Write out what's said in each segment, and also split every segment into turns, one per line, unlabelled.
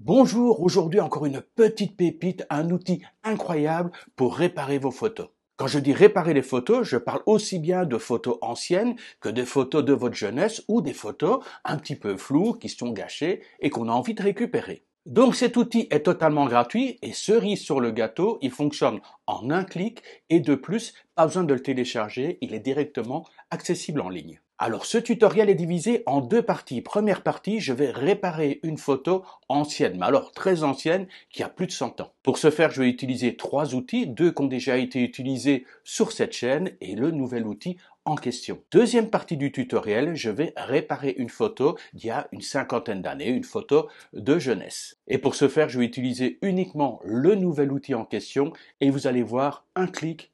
Bonjour, aujourd'hui encore une petite pépite, un outil incroyable pour réparer vos photos. Quand je dis réparer les photos, je parle aussi bien de photos anciennes que des photos de votre jeunesse ou des photos un petit peu floues qui sont gâchées et qu'on a envie de récupérer. Donc cet outil est totalement gratuit et cerise sur le gâteau, il fonctionne en un clic et de plus, pas besoin de le télécharger, il est directement accessible en ligne. Alors ce tutoriel est divisé en deux parties. Première partie, je vais réparer une photo ancienne, mais alors très ancienne, qui a plus de 100 ans. Pour ce faire, je vais utiliser trois outils, deux qui ont déjà été utilisés sur cette chaîne et le nouvel outil en question. Deuxième partie du tutoriel, je vais réparer une photo d'il y a une cinquantaine d'années, une photo de jeunesse. Et pour ce faire, je vais utiliser uniquement le nouvel outil en question et vous allez voir un clic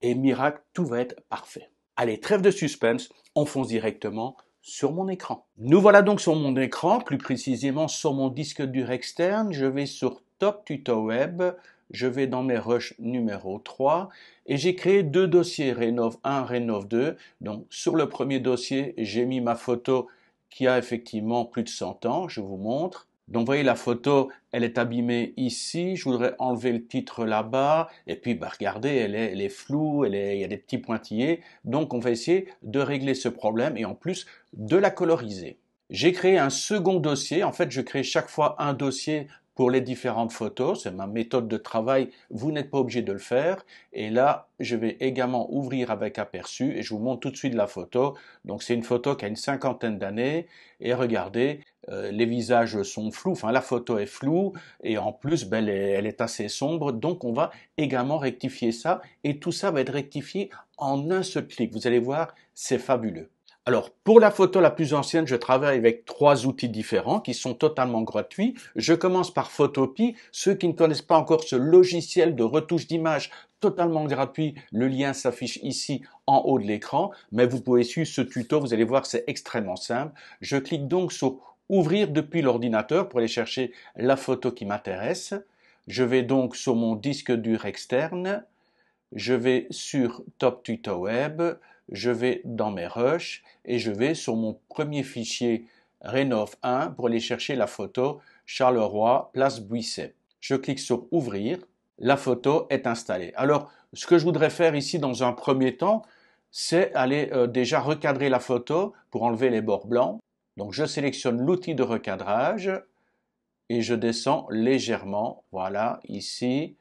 et miracle, tout va être parfait. Allez, trêve de suspense, on fonce directement sur mon écran. Nous voilà donc sur mon écran, plus précisément sur mon disque dur externe. Je vais sur Top Tuto Web, je vais dans mes rushs numéro 3 et j'ai créé deux dossiers, renov 1, renov 2. Donc sur le premier dossier, j'ai mis ma photo qui a effectivement plus de 100 ans, je vous montre. Donc, vous voyez, la photo, elle est abîmée ici. Je voudrais enlever le titre là-bas. Et puis, bah, regardez, elle est, elle est floue, elle est, il y a des petits pointillés. Donc, on va essayer de régler ce problème et en plus de la coloriser. J'ai créé un second dossier. En fait, je crée chaque fois un dossier pour les différentes photos. C'est ma méthode de travail. Vous n'êtes pas obligé de le faire. Et là, je vais également ouvrir avec aperçu et je vous montre tout de suite la photo. Donc, c'est une photo qui a une cinquantaine d'années. Et regardez, euh, les visages sont flous, enfin la photo est floue et en plus ben, elle, est, assez sombre, donc on va également rectifier ça et tout ça va être rectifié en un seul clic. Vous allez voir, c'est fabuleux. Alors pour la photo la plus ancienne, je travaille avec trois outils différents qui sont totalement gratuits. Je commence par Photopie. Ceux qui ne connaissent pas encore ce logiciel de retouche d'image totalement gratuit. Le lien s'affiche ici en haut de l'écran, mais vous pouvez suivre ce tuto. Vous allez voir, c'est extrêmement simple. Je clique donc sur ouvrir depuis l'ordinateur pour aller chercher la photo qui m'intéresse. Je vais donc sur mon disque dur externe, je vais sur Top Web, je vais dans mes rushs et je vais sur mon premier fichier Renov 1 pour aller chercher la photo Charleroi, place Buisset. Je clique sur Ouvrir, la photo est installée. Alors, ce que je voudrais faire ici dans un premier temps, c'est aller euh, déjà recadrer la photo pour enlever les bords blancs. Donc je sélectionne l'outil de recadrage et je descends légèrement. Voilà, ici.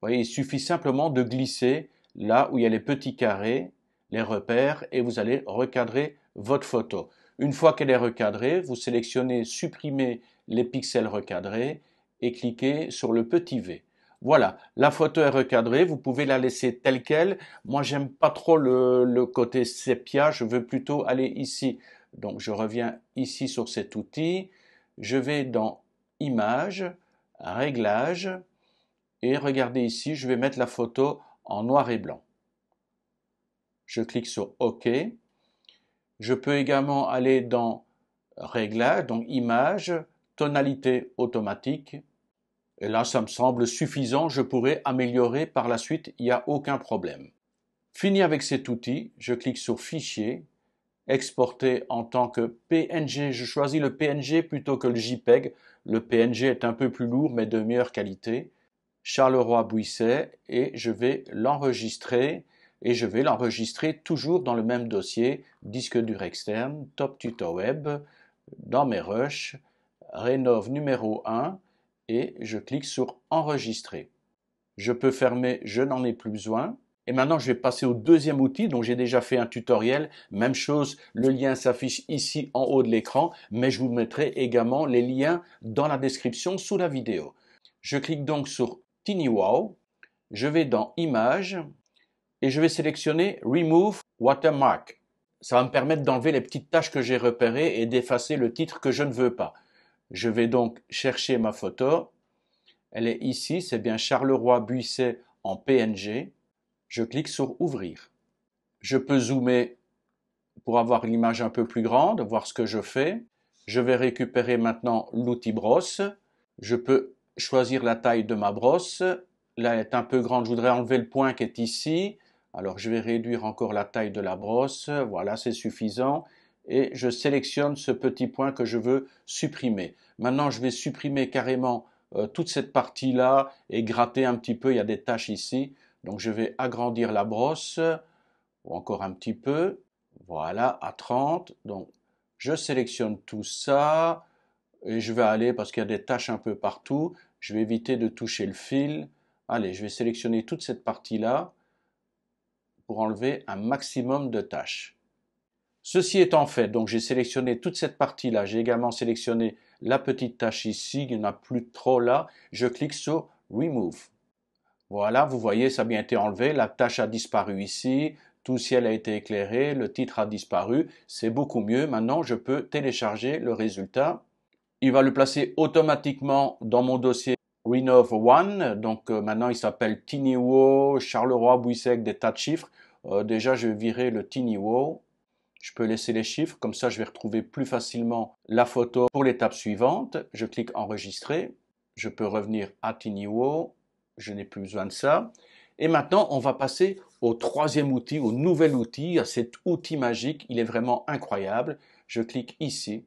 Vous voyez, il suffit simplement de glisser là où il y a les petits carrés, les repères, et vous allez recadrer votre photo. Une fois qu'elle est recadrée, vous sélectionnez Supprimer les pixels recadrés et cliquez sur le petit V. Voilà, la photo est recadrée, vous pouvez la laisser telle qu'elle. Moi, j'aime pas trop le, le côté sépia, je veux plutôt aller ici donc je reviens ici sur cet outil, je vais dans Images, Réglages, et regardez ici, je vais mettre la photo en noir et blanc. Je clique sur OK. Je peux également aller dans Réglages, donc Images, Tonalité automatique. Et là, ça me semble suffisant, je pourrais améliorer par la suite, il n'y a aucun problème. Fini avec cet outil, je clique sur Fichier, Exporter en tant que PNG. Je choisis le PNG plutôt que le JPEG. Le PNG est un peu plus lourd mais de meilleure qualité. charleroi Bouisset, et je vais l'enregistrer et je vais l'enregistrer toujours dans le même dossier disque dur externe, top tutor web, dans mes rushs, rénov numéro 1 et je clique sur enregistrer. Je peux fermer je n'en ai plus besoin et maintenant, je vais passer au deuxième outil dont j'ai déjà fait un tutoriel. Même chose, le lien s'affiche ici en haut de l'écran, mais je vous mettrai également les liens dans la description sous la vidéo. Je clique donc sur Wow. je vais dans Images et je vais sélectionner Remove Watermark. Ça va me permettre d'enlever les petites tâches que j'ai repérées et d'effacer le titre que je ne veux pas. Je vais donc chercher ma photo. Elle est ici, c'est bien Charleroi Buisset en PNG. Je clique sur Ouvrir. Je peux zoomer pour avoir l'image un peu plus grande, voir ce que je fais. Je vais récupérer maintenant l'outil brosse. Je peux choisir la taille de ma brosse. Là, elle est un peu grande. Je voudrais enlever le point qui est ici. Alors, je vais réduire encore la taille de la brosse. Voilà, c'est suffisant. Et je sélectionne ce petit point que je veux supprimer. Maintenant, je vais supprimer carrément euh, toute cette partie-là et gratter un petit peu. Il y a des taches ici. Donc je vais agrandir la brosse, ou encore un petit peu, voilà, à 30. Donc je sélectionne tout ça, et je vais aller, parce qu'il y a des taches un peu partout, je vais éviter de toucher le fil. Allez, je vais sélectionner toute cette partie-là pour enlever un maximum de tâches. Ceci étant fait, donc j'ai sélectionné toute cette partie-là, j'ai également sélectionné la petite tâche ici, il n'y en a plus trop là, je clique sur Remove. Voilà, vous voyez, ça a bien été enlevé, la tâche a disparu ici, tout ciel a été éclairé, le titre a disparu, c'est beaucoup mieux. Maintenant, je peux télécharger le résultat. Il va le placer automatiquement dans mon dossier Renov One. Donc euh, maintenant, il s'appelle Tiniwo, Charleroi, Bouissec, des tas de chiffres. Euh, déjà, je virer le Tiniwo. Je peux laisser les chiffres, comme ça je vais retrouver plus facilement la photo pour l'étape suivante. Je clique enregistrer. Je peux revenir à Tiniwo je n'ai plus besoin de ça. Et maintenant, on va passer au troisième outil, au nouvel outil, à cet outil magique. Il est vraiment incroyable. Je clique ici.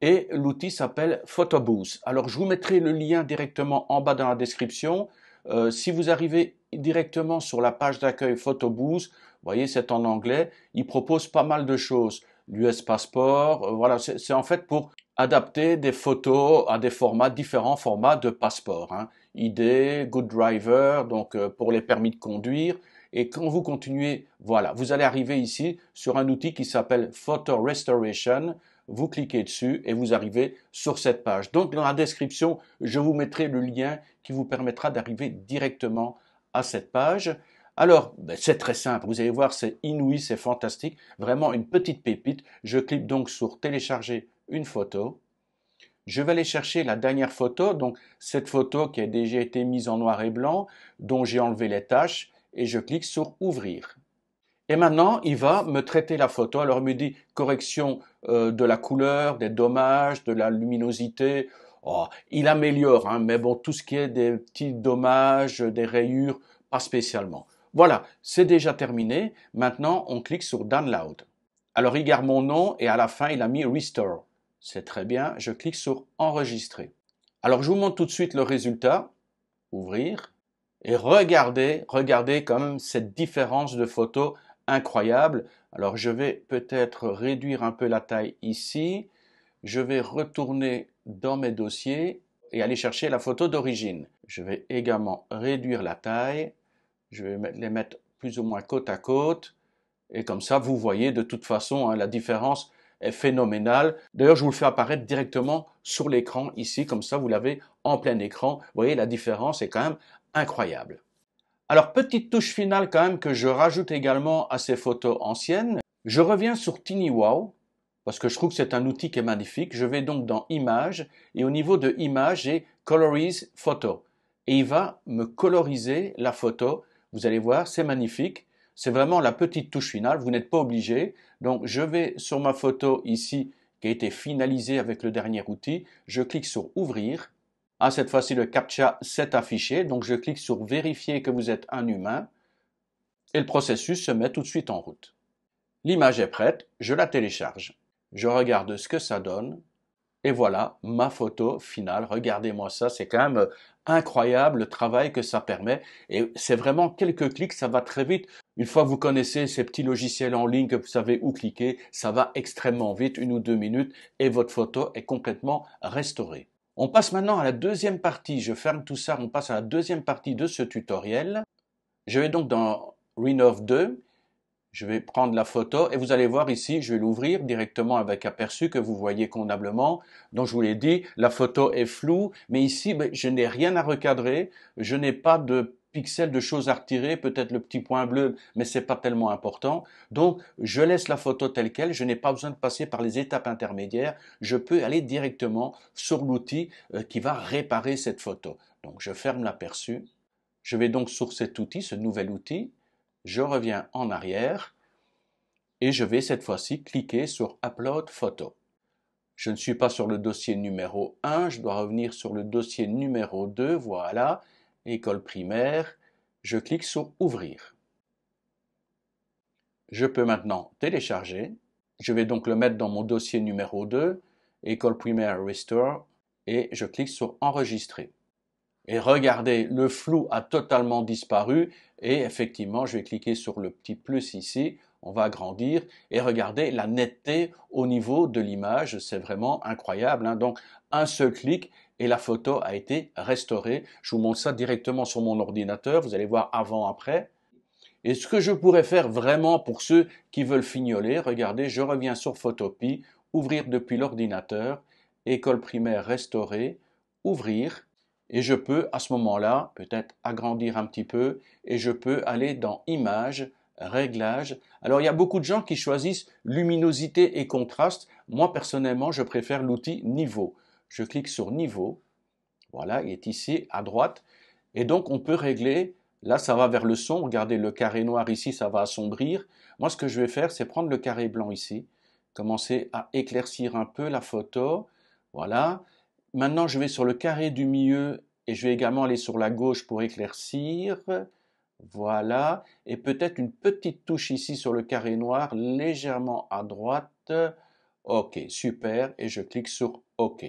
Et l'outil s'appelle Photobooth. Alors, je vous mettrai le lien directement en bas dans la description. Euh, si vous arrivez directement sur la page d'accueil Photobooth, vous voyez, c'est en anglais, il propose pas mal de choses. L'US Passport, euh, voilà, c'est en fait pour adapter des photos à des formats, différents formats de passeport. ID, hein. Good Driver, donc euh, pour les permis de conduire. Et quand vous continuez, voilà, vous allez arriver ici sur un outil qui s'appelle Photo Restoration. Vous cliquez dessus et vous arrivez sur cette page. Donc dans la description, je vous mettrai le lien qui vous permettra d'arriver directement à cette page. Alors, ben, c'est très simple, vous allez voir, c'est inouï, c'est fantastique, vraiment une petite pépite. Je clique donc sur télécharger une photo. Je vais aller chercher la dernière photo, donc cette photo qui a déjà été mise en noir et blanc, dont j'ai enlevé les tâches, et je clique sur Ouvrir. Et maintenant, il va me traiter la photo. Alors, il me dit correction euh, de la couleur, des dommages, de la luminosité. Oh, il améliore, hein. mais bon, tout ce qui est des petits dommages, des rayures, pas spécialement. Voilà, c'est déjà terminé. Maintenant, on clique sur Download. Alors, il garde mon nom et à la fin, il a mis Restore. C'est très bien. Je clique sur Enregistrer. Alors, je vous montre tout de suite le résultat. Ouvrir. Et regardez, regardez comme cette différence de photo incroyable. Alors, je vais peut-être réduire un peu la taille ici. Je vais retourner dans mes dossiers et aller chercher la photo d'origine. Je vais également réduire la taille. Je vais les mettre plus ou moins côte à côte. Et comme ça, vous voyez de toute façon hein, la différence est phénoménal. D'ailleurs, je vous le fais apparaître directement sur l'écran ici, comme ça vous l'avez en plein écran. Vous voyez, la différence est quand même incroyable. Alors, petite touche finale quand même que je rajoute également à ces photos anciennes. Je reviens sur Wow parce que je trouve que c'est un outil qui est magnifique. Je vais donc dans Images et au niveau de Images, et Colorize Photo. Et il va me coloriser la photo. Vous allez voir, c'est magnifique. C'est vraiment la petite touche finale, vous n'êtes pas obligé. Donc je vais sur ma photo ici qui a été finalisée avec le dernier outil, je clique sur Ouvrir. Ah, cette fois-ci, le CAPTCHA s'est affiché, donc je clique sur Vérifier que vous êtes un humain et le processus se met tout de suite en route. L'image est prête, je la télécharge. Je regarde ce que ça donne et voilà ma photo finale. Regardez-moi ça, c'est quand même incroyable le travail que ça permet. Et c'est vraiment quelques clics, ça va très vite. Une fois que vous connaissez ces petits logiciels en ligne, que vous savez où cliquer, ça va extrêmement vite, une ou deux minutes, et votre photo est complètement restaurée. On passe maintenant à la deuxième partie, je ferme tout ça, on passe à la deuxième partie de ce tutoriel. Je vais donc dans Renov 2, je vais prendre la photo et vous allez voir ici, je vais l'ouvrir directement avec aperçu que vous voyez convenablement. Donc je vous l'ai dit, la photo est floue, mais ici ben, je n'ai rien à recadrer, je n'ai pas de pixels de choses à retirer, peut-être le petit point bleu, mais c'est pas tellement important. Donc, je laisse la photo telle quelle, je n'ai pas besoin de passer par les étapes intermédiaires, je peux aller directement sur l'outil euh, qui va réparer cette photo. Donc, je ferme l'aperçu. Je vais donc sur cet outil, ce nouvel outil. Je reviens en arrière et je vais cette fois-ci cliquer sur Upload photo. Je ne suis pas sur le dossier numéro 1, je dois revenir sur le dossier numéro 2, voilà école primaire, je clique sur Ouvrir. Je peux maintenant télécharger. Je vais donc le mettre dans mon dossier numéro 2, École primaire Restore, et je clique sur Enregistrer. Et regardez, le flou a totalement disparu et effectivement, je vais cliquer sur le petit plus ici, on va agrandir et regardez la netteté au niveau de l'image, c'est vraiment incroyable. Hein. Donc, un seul clic et la photo a été restaurée. Je vous montre ça directement sur mon ordinateur. Vous allez voir avant, après. Et ce que je pourrais faire vraiment pour ceux qui veulent fignoler, regardez, je reviens sur Photopie, ouvrir depuis l'ordinateur, école primaire restaurée, ouvrir, et je peux à ce moment-là peut-être agrandir un petit peu, et je peux aller dans Images, Réglages. Alors il y a beaucoup de gens qui choisissent luminosité et contraste. Moi personnellement, je préfère l'outil Niveau je clique sur niveau. Voilà, il est ici à droite. Et donc, on peut régler. Là, ça va vers le son. Regardez, le carré noir ici, ça va assombrir. Moi, ce que je vais faire, c'est prendre le carré blanc ici, commencer à éclaircir un peu la photo. Voilà. Maintenant, je vais sur le carré du milieu et je vais également aller sur la gauche pour éclaircir. Voilà. Et peut-être une petite touche ici sur le carré noir, légèrement à droite. OK, super. Et je clique sur OK.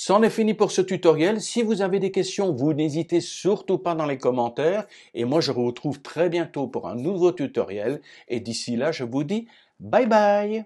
C'en est fini pour ce tutoriel. Si vous avez des questions, vous n'hésitez surtout pas dans les commentaires. Et moi, je vous retrouve très bientôt pour un nouveau tutoriel. Et d'ici là, je vous dis bye bye